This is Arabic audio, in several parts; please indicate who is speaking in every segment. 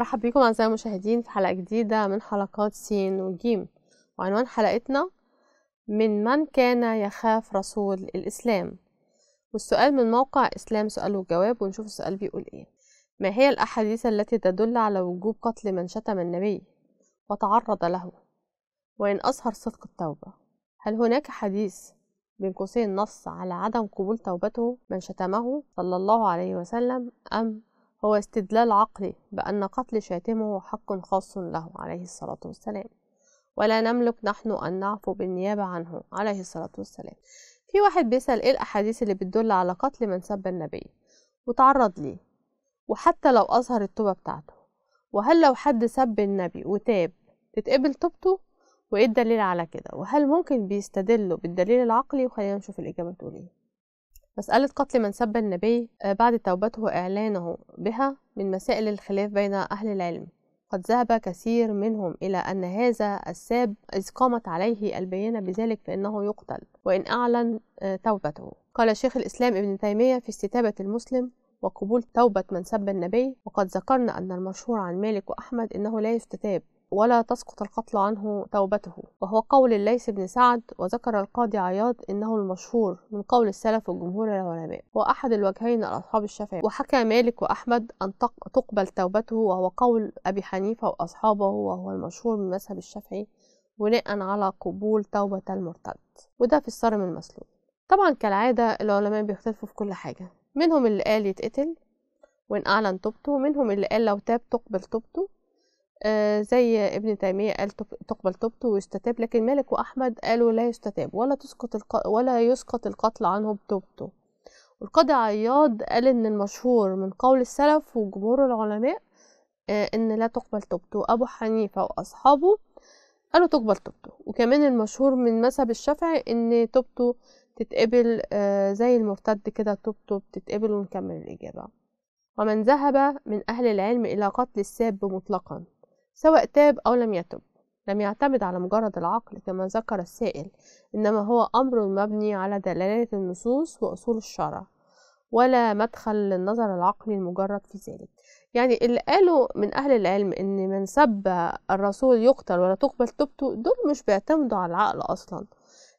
Speaker 1: برحب بيكم أعزائي المشاهدين في حلقة جديدة من حلقات سين وجيم وعنوان حلقتنا من من كان يخاف رسول الإسلام والسؤال من موقع إسلام سؤال وجواب ونشوف السؤال بيقول إيه ما هي الأحاديث التي تدل على وجوب قتل من شتم النبي وتعرض له وإن أظهر صدق التوبة هل هناك حديث بين قوسين نص على عدم قبول توبته من شتمه صلى الله عليه وسلم أم هو استدلال عقلي بأن قتل شاتمه حق خاص له عليه الصلاة والسلام ولا نملك نحن أن نعفو بالنيابة عنه عليه الصلاة والسلام في واحد بيسأل إيه الأحاديث اللي بتدل على قتل من سب النبي وتعرض ليه وحتى لو أظهر التوبة بتاعته وهل لو حد سب النبي وتاب تتقبل توبته وإيه الدليل على كده وهل ممكن بيستدلوا بالدليل العقلي وخلينا نشوف الإجابة تقول إيه مسألة قتل من سب النبي آه، بعد توبته وإعلانه بها من مسائل الخلاف بين أهل العلم قد ذهب كثير منهم إلى أن هذا الساب إذ قامت عليه البينة بذلك فإنه يقتل وإن أعلن آه، توبته قال شيخ الإسلام ابن تيمية في استتابة المسلم وقبول توبة من سب النبي وقد ذكرنا أن المشهور عن مالك وأحمد أنه لا يستتاب ولا تسقط القتل عنه توبته وهو قول الليث بن سعد وذكر القاضي عياض انه المشهور من قول السلف وجمهور العلماء واحد الوجهين لاصحاب الشافعي وحكى مالك واحمد ان تقبل توبته وهو قول ابي حنيفه واصحابه وهو المشهور من مذهب الشافعي بناء على قبول توبه المرتد وده في الصرم المسلول طبعا كالعاده العلماء بيختلفوا في كل حاجه منهم اللي قال يتقتل وان اعلن توبته منهم اللي قال لو تاب تقبل توبته آه، زي ابن تيمية قال تقبل توبته ويستتاب لكن مالك وأحمد قالوا لا يستتاب ولا تسقط الق... ولا يسقط القتل عنه بتوبته والقاضي عياض قال إن المشهور من قول السلف وجمهور العلماء آه، إن لا تقبل توبته أبو حنيفة وأصحابه قالوا تقبل توبته وكمان المشهور من مذهب الشافعي إن توبته تتقبل آه، زي المرتد كده توبته بتتقبل ونكمل الإجابة ومن ذهب من أهل العلم إلى قتل الساب مطلقا سواء تاب أو لم يتب لم يعتمد على مجرد العقل كما ذكر السائل إنما هو أمر مبني على دلالة النصوص وأصول الشرع ولا مدخل للنظر العقلي المجرد في ذلك يعني اللي قالوا من أهل العلم إن من سب الرسول يقتل ولا تقبل توبته دول مش بيعتمدوا على العقل أصلا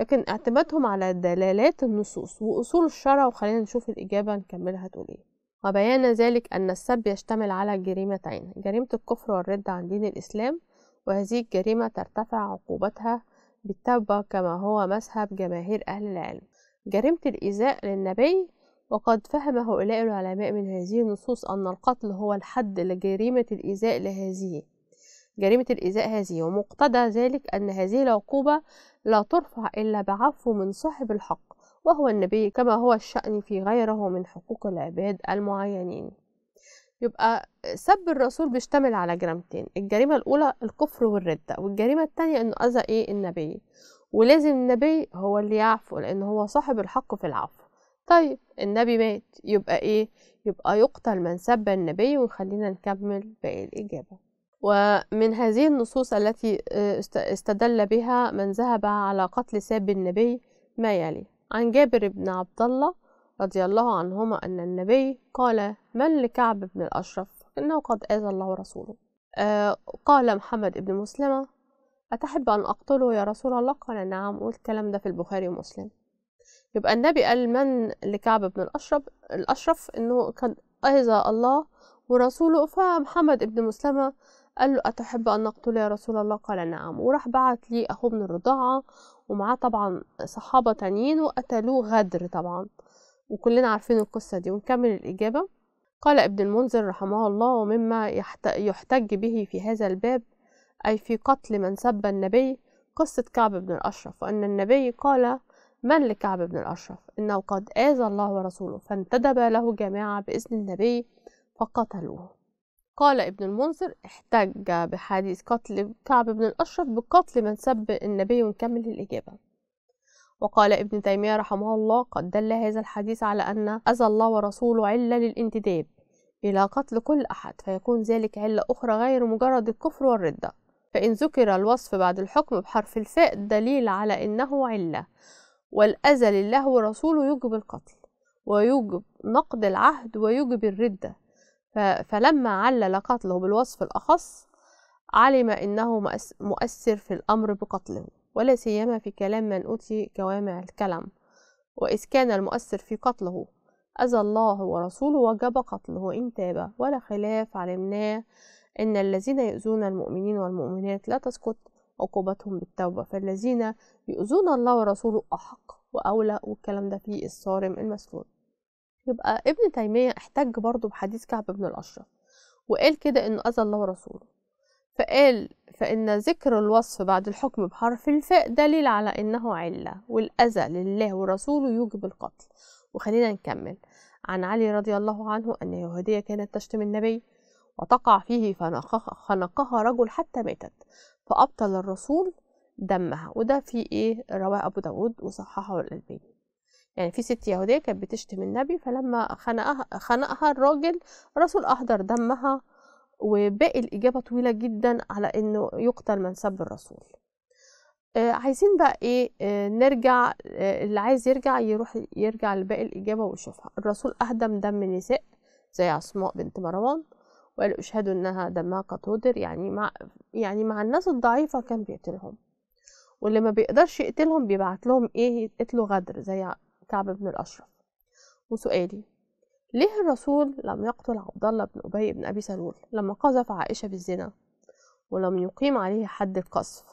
Speaker 1: لكن اعتمادهم على دلالات النصوص وأصول الشرع وخلينا نشوف الإجابة نكملها تقول إيه وبيان ذلك أن السب يشتمل على جريمتين جريمة الكفر والرد عن دين الإسلام وهذه الجريمة ترتفع عقوبتها بالتوبة كما هو مذهب جماهير أهل العلم جريمة الإيذاء للنبي وقد فهم هؤلاء العلماء من هذه النصوص أن القتل هو الحد لجريمة الإيذاء لهذه جريمة الإيذاء هذه ومقتضى ذلك أن هذه العقوبة لا ترفع إلا بعفو من صاحب الحق وهو النبي كما هو الشأن في غيره من حقوق العباد المعينين يبقى سب الرسول بيشتمل على جريمتين الجريمة الأولى الكفر والردة والجريمة الثانية إنه أذى إيه النبي ولازم النبي هو اللي يعفو لأن هو صاحب الحق في العفو طيب النبي مات يبقى إيه يبقى يقتل من سب النبي وخلينا نكمل باقي الإجابة ومن هذه النصوص التي آه، استدل بها من ذهب على قتل ساب النبي ما يلي عن جابر بن عبد الله رضي الله عنهما أن النبي قال من لكعب بن الأشرف إنه قد آذى الله رسوله آه قال محمد بن مسلمة أتحب أن أقتله يا رسول الله قال نعم والكلام ده في البخاري ومسلم يبقى النبي قال من لكعب بن الأشرف الأشرف إنه قد أذى الله ورسوله فمحمد بن مسلمة قال له أتحب أن أقتله يا رسول الله قال نعم وراح بعت لي أخوه من الرضاعة ومعاه طبعا صحابة تانيين وقتلوه غدر طبعا وكلنا عارفين القصة دي ونكمل الإجابة قال ابن المنذر رحمه الله ومما يحتج به في هذا الباب أي في قتل من سب النبي قصة كعب بن الأشرف وأن النبي قال من لكعب بن الأشرف إنه قد آذى الله ورسوله فانتدب له جماعة بإذن النبي فقتلوه قال ابن المنذر احتج بحديث قتل كعب بن الأشرف بقتل من سب النبي ونكمل الإجابة وقال ابن تيمية رحمه الله قد دل هذا الحديث على أن أذى الله ورسوله علة للانتداب إلى قتل كل أحد فيكون ذلك علة أخرى غير مجرد الكفر والردة فإن ذكر الوصف بعد الحكم بحرف الفاء دليل على أنه علة والأذى لله ورسوله يجب القتل ويجب نقد العهد ويجب الردة فلما علل قتله بالوصف الأخص علم أنه مؤثر في الأمر بقتله ولا سيما في كلام من أوتي جوامع الكلم وإذ كان المؤثر في قتله أذى الله ورسوله وجب قتله وإن تاب ولا خلاف علمناه إن الذين يؤذون المؤمنين والمؤمنات لا تسقط عقوبتهم بالتوبة فالذين يؤذون الله ورسوله أحق وأولى والكلام ده في الصارم المسلول يبقى ابن تيمية احتج برضه بحديث كعب بن الأشرف وقال كده إن أذى الله ورسوله فقال فإن ذكر الوصف بعد الحكم بحرف الفاء دليل على إنه علة والأذى لله ورسوله يوجب القتل وخلينا نكمل عن علي رضي الله عنه أن يهودية كانت تشتم النبي وتقع فيه فنقها رجل حتى ماتت فأبطل الرسول دمها وده في إيه رواه أبو داود وصححه الألباني يعني في ست يهودية كانت بتشتم النبي فلما خنقها, خنقها الراجل الرسول أحضر دمها وباقي الإجابة طويلة جدا على إنه يقتل من سب الرسول آه، عايزين بقى إيه آه، نرجع آه، اللي عايز يرجع يروح يرجع لباقي الإجابة ويشوفها الرسول أهدم دم نساء زي عصماء بنت مروان وقال أشهد أنها دمها قد هدر يعني مع يعني مع الناس الضعيفة كان بيقتلهم واللي ما بيقدرش يقتلهم بيبعت لهم إيه يتقتلوا غدر زي كعب بن الأشرف وسؤالي ليه الرسول لم يقتل عبد الله بن أبي بن أبي سلول لما قذف عائشة بالزنا ولم يقيم عليه حد القصف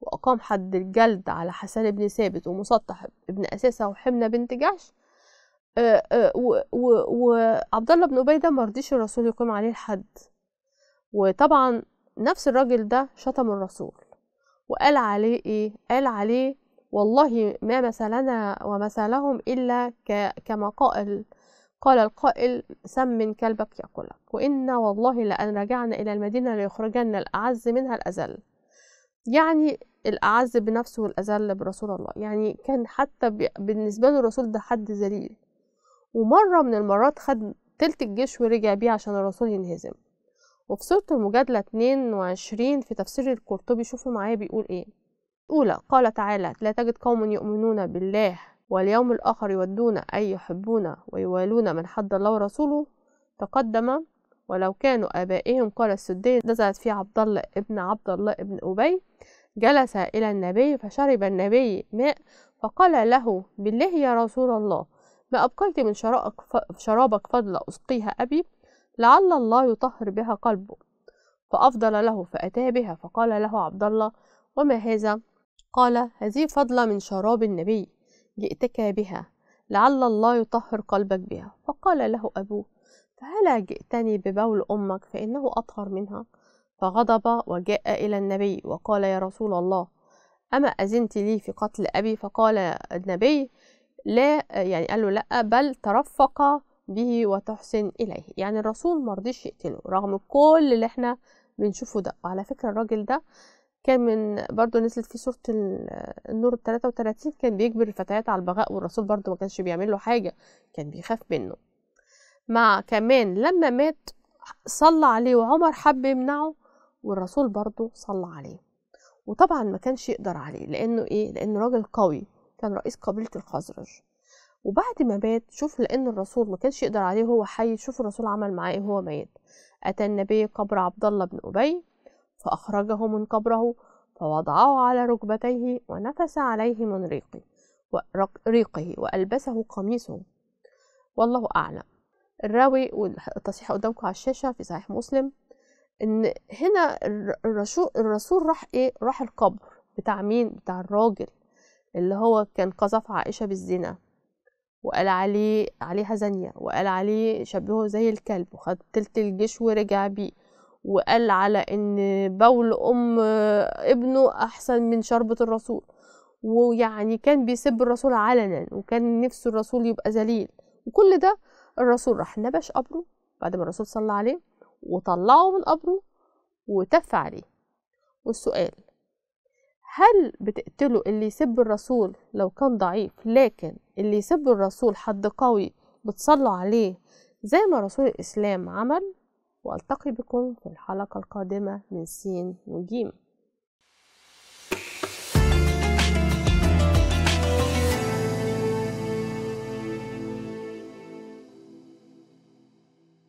Speaker 1: وأقام حد الجلد على حسان بن ثابت ومسطح بن أساسة وحمنة بنت جعش آه، آه، وعبد الله بن أبي ده مرضيش الرسول يقيم عليه الحد وطبعا نفس الراجل ده شتم الرسول وقال عليه ايه قال عليه والله ما مثلنا ومثلهم إلا كما قائل قال القائل سمن كلبك يأكلك وإنا والله لأن رجعنا إلى المدينة ليخرجن الأعز منها الأذل يعني الأعز بنفسه والأذل برسول الله يعني كان حتى بالنسبة له الرسول ده حد ذليل ومرة من المرات خد تلت الجيش ورجع بيه عشان الرسول ينهزم وفي سورة المجادلة 22 في تفسير القرطبي شوفوا معايا بيقول ايه الأولى قال تعالى لا تجد قوم يؤمنون بالله واليوم الآخر يودون أي يحبون ويوالون من حد الله ورسوله تقدم ولو كانوا آبائهم قال السدي نزلت في عبد الله ابن عبد الله ابن أبي جلس إلى النبي فشرب النبي ماء فقال له بالله يا رسول الله ما أبقيت من شرابك فضل أسقيها أبي لعل الله يطهر بها قلبه فأفضل له فأتى بها فقال له عبد الله وما هذا قال هذه فضلة من شراب النبي جئتك بها لعل الله يطهر قلبك بها فقال له أبوه فهلا جئتني ببول أمك فإنه أطهر منها فغضب وجاء إلى النبي وقال يا رسول الله أما أذنت لي في قتل أبي فقال النبي لا يعني قال له لأ بل ترفق به وتحسن إليه يعني الرسول مرضيش يقتله رغم كل اللي احنا بنشوفه ده وعلى فكرة الراجل ده كان من برضو نزلت في سورة النور ال 33 كان بيجبر الفتيات على البغاء والرسول برضو ما كانش بيعمل له حاجة كان بيخاف منه مع كمان لما مات صلى عليه وعمر حب يمنعه والرسول برضو صلى عليه وطبعا ما كانش يقدر عليه لانه ايه لانه راجل قوي كان رئيس قبيلة الخزرج وبعد ما مات شوف لان الرسول ما كانش يقدر عليه هو حي شوف الرسول عمل معاه ايه هو ميت اتى النبي قبر عبد الله بن ابي فأخرجه من قبره فوضعه على ركبتيه ونفس عليه من ريقه ريقه وألبسه قميصه والله أعلم الراوي والتصحيح قدامكم على الشاشة في صحيح مسلم إن هنا الرسول راح إيه راح القبر بتاع مين بتاع الراجل اللي هو كان قذف عائشة بالزنا وقال عليه عليها زانية وقال عليه شبهه زي الكلب وخد تلت الجيش ورجع بيه وقال على ان بول ام ابنه احسن من شربة الرسول ويعني كان بيسب الرسول علنا وكان نفسه الرسول يبقى ذليل وكل ده الرسول راح نبش قبره بعد ما الرسول صلى عليه وطلعه من قبره وتف عليه والسؤال هل بتقتلوا اللي يسب الرسول لو كان ضعيف لكن اللي يسب الرسول حد قوي بتصلوا عليه زي ما رسول الإسلام عمل وألتقي بكم في الحلقة القادمة من سين وجيم